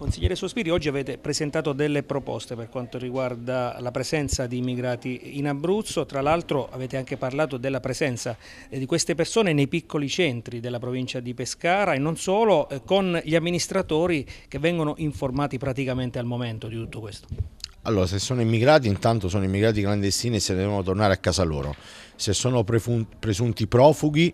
Consigliere Sospiri, oggi avete presentato delle proposte per quanto riguarda la presenza di immigrati in Abruzzo, tra l'altro avete anche parlato della presenza eh, di queste persone nei piccoli centri della provincia di Pescara e non solo, eh, con gli amministratori che vengono informati praticamente al momento di tutto questo. Allora, se sono immigrati, intanto sono immigrati clandestini e se devono tornare a casa loro. Se sono presunti profughi,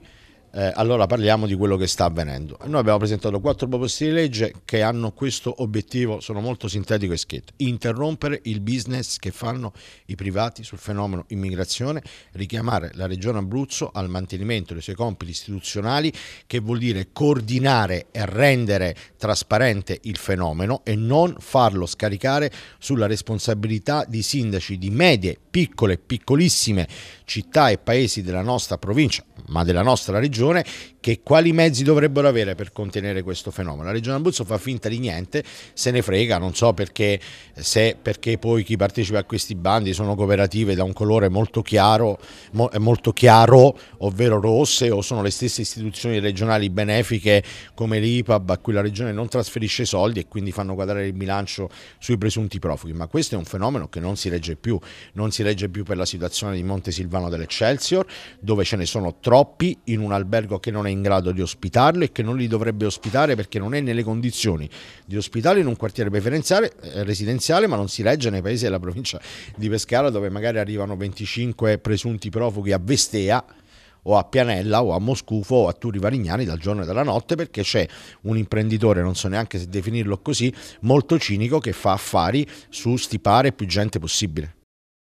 eh, allora parliamo di quello che sta avvenendo. Noi abbiamo presentato quattro proposte di legge che hanno questo obiettivo, sono molto sintetico e schietto, interrompere il business che fanno i privati sul fenomeno immigrazione, richiamare la Regione Abruzzo al mantenimento dei suoi compiti istituzionali, che vuol dire coordinare e rendere trasparente il fenomeno e non farlo scaricare sulla responsabilità di sindaci di medie, piccole, piccolissime città e paesi della nostra provincia ma della nostra regione, che quali mezzi dovrebbero avere per contenere questo fenomeno. La regione Abruzzo fa finta di niente, se ne frega, non so perché, se, perché poi chi partecipa a questi bandi sono cooperative da un colore molto chiaro, mo, eh, molto chiaro, ovvero rosse, o sono le stesse istituzioni regionali benefiche come l'IPAB a cui la regione non trasferisce soldi e quindi fanno quadrare il bilancio sui presunti profughi, ma questo è un fenomeno che non si regge più, non si regge più per la situazione di Monte Silvano dell'Excelsior, dove ce ne sono troppi in un albergo che non è in grado di ospitarlo e che non li dovrebbe ospitare perché non è nelle condizioni di ospitare in un quartiere preferenziale eh, residenziale, ma non si legge nei paesi della provincia di Pescara dove magari arrivano 25 presunti profughi a Vestea o a Pianella o a Moscufo o a Turi Varignani dal giorno e dalla notte perché c'è un imprenditore, non so neanche se definirlo così, molto cinico che fa affari su stipare più gente possibile.